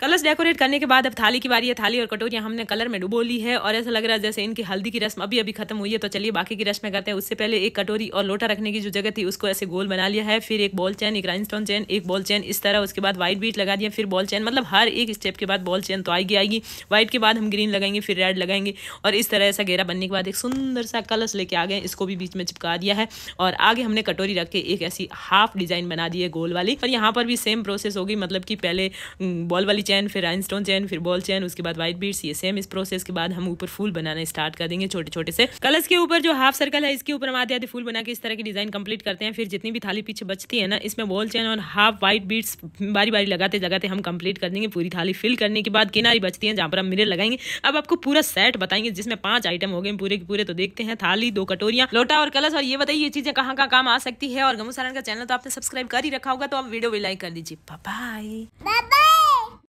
colours decorate करने के बाद अब थाली की बारी है थाली और कटोरिया हमने कलर में डुबो ली है और ऐसा लग रहा है जैसे इनकी हल्दी की रस्म अभी अभी खत्म हुई है तो चलिए बाकी की रस्में करते हैं उससे पहले एक कटोरी और लोटा रखने की जो जगह थी उसको ऐसे गोल बना लिया है फिर एक बॉल चैन एक राइनस्टोन चैन एक बॉल चैन इस तरह उसके बाद व्हाइट बीट लगा दिया फिर बॉल चैन मतलब हर एक स्टेप के बाद बॉल चैन तो आएगी आएगी व्हाइट के बाद हम ग्रीन लगाएंगे फिर रेड लगाएंगे और इस तरह ऐसा घेरा बनने के बाद एक सुंदर सा कलर्स लेके आ गए इसको भी बीच में चिपका दिया है और आगे हमने कटोरी रख के एक ऐसी हाफ डिजाइन बना दी है गोल वाली और यहाँ पर भी सेम प्रोसेस होगी मतलब कि पहले बॉल वाली चैन फिर आइनस्टोन चैन फिर बॉल चैन उसके बाद व्हाइट बीट्स ये सेम इस प्रोसेस के बाद हम ऊपर फूल बनाना स्टार्ट कर देंगे छोटे छोटे से कलर्स के ऊपर जो हाफ सर्कल है इसके ऊपर हम आधे आधे फूल बना के इस तरह की डिजाइन कंप्लीट करते हैं फिर जितनी भी थाली पीछे बचती है ना इसमें बॉल चैन और हाफ व्हाइट बीट्स बारी बारी लगाते लगाते हम कंप्लीट कर देंगे पूरी थाली फिल करने के बाद किनारी बचती है जहाँ पर हम मिरर लगाएंगे अब आपको पूरा सेट बताएंगे जिसमें पांच आइटम हो गए पूरे के पूरे तो देखते हैं थाली दो कटोरिया लोटा और कलर्स और ये बताइए ये चीजें कहाँ कहाँ काम आ सकती है और गमू सारण का चैनल तो आपने सब्सक्राइब कर ही रखा होगा तो आप वीडियो भी लाइक कर दीजिए बाय